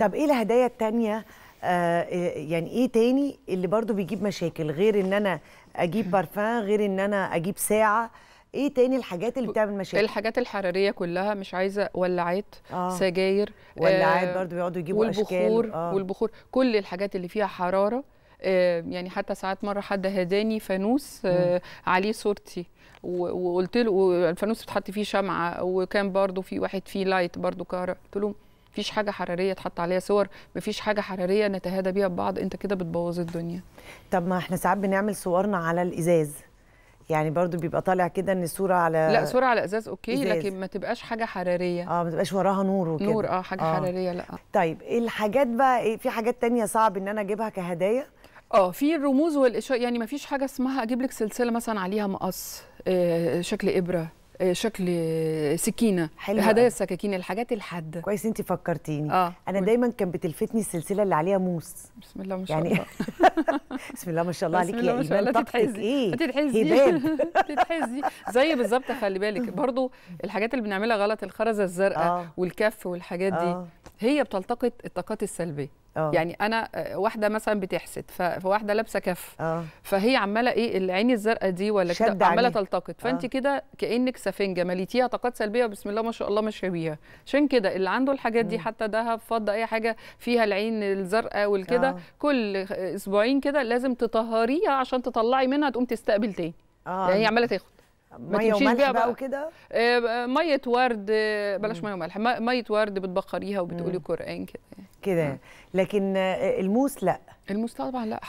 طب ايه الهدايا التانية آه،, آه يعني ايه تاني اللي برضو بيجيب مشاكل غير ان انا اجيب بارفان غير ان انا اجيب ساعه ايه تاني الحاجات اللي بتعمل مشاكل الحاجات الحراريه كلها مش عايزه ولاعات آه. سجاير ولاعات آه برضو بيقعدوا يجيبوا والبخور اشكال آه. والبخور كل الحاجات اللي فيها حراره آه يعني حتى ساعات مره حد هداني فانوس آه عليه صورتي وقلت له الفانوس بتحط فيه شمعه وكان برضو في واحد فيه لايت برضو كهرباء قلت له مفيش حاجه حراريه تحط عليها صور مفيش حاجه حراريه نتهادى بيها ببعض انت كده بتبوظ الدنيا طب ما احنا ساعات بنعمل صورنا على الازاز يعني برضو بيبقى طالع كده ان الصوره على لا صوره على ازاز اوكي إزاز. لكن ما تبقاش حاجه حراريه اه ما تبقاش وراها نور وكده نور اه حاجه آه. حراريه لا طيب الحاجات بقى إيه؟ في حاجات تانية صعب ان انا اجيبها كهدايا اه في الرموز والاشياء يعني ما فيش حاجه اسمها اجيب لك سلسله مثلا عليها مقص آه شكل ابره آه، شكل آه، سكينه حلوة. هدايا السكاكين الحاجات الحاده كويس انت فكرتيني آه. انا دايما كان بتلفتني السلسله اللي عليها موس بسم الله ما شاء يعني الله بسم الله ما شاء الله عليك يا ايمان تتحزي ايه تتحزي إيه تتحزي زي بالظبط خلي بالك برضو الحاجات اللي بنعملها غلط الخرزه الزرقاء آه. والكف والحاجات دي آه. هي بتلتقط الطاقات السلبيه أوه. يعني انا آه، واحده مثلا بتحسد فواحده لابسه كف أوه. فهي عماله ايه العين الزرقاء دي ولا كده عماله تلتقط فانت اه. كده كانك سفنجه مليتيها طاقات سلبيه وبسم الله ما شاء الله ماشيه بيها عشان كده اللي عنده الحاجات دي حتى دهب فضه اي حاجه فيها العين الزرقاء والكده اه. كل اسبوعين كده لازم تطهريها عشان تطلعي منها تقوم تستقبل تاني آه. يعني هي عماله تاخد ميه وملح بقى وكده آه، ميه ورد بلاش ميه وملح ميه ورد بتبخريها وبتقولي قران كده يعني. كده يعني. آه. لكن آه، الموس لا الموس طبعا لا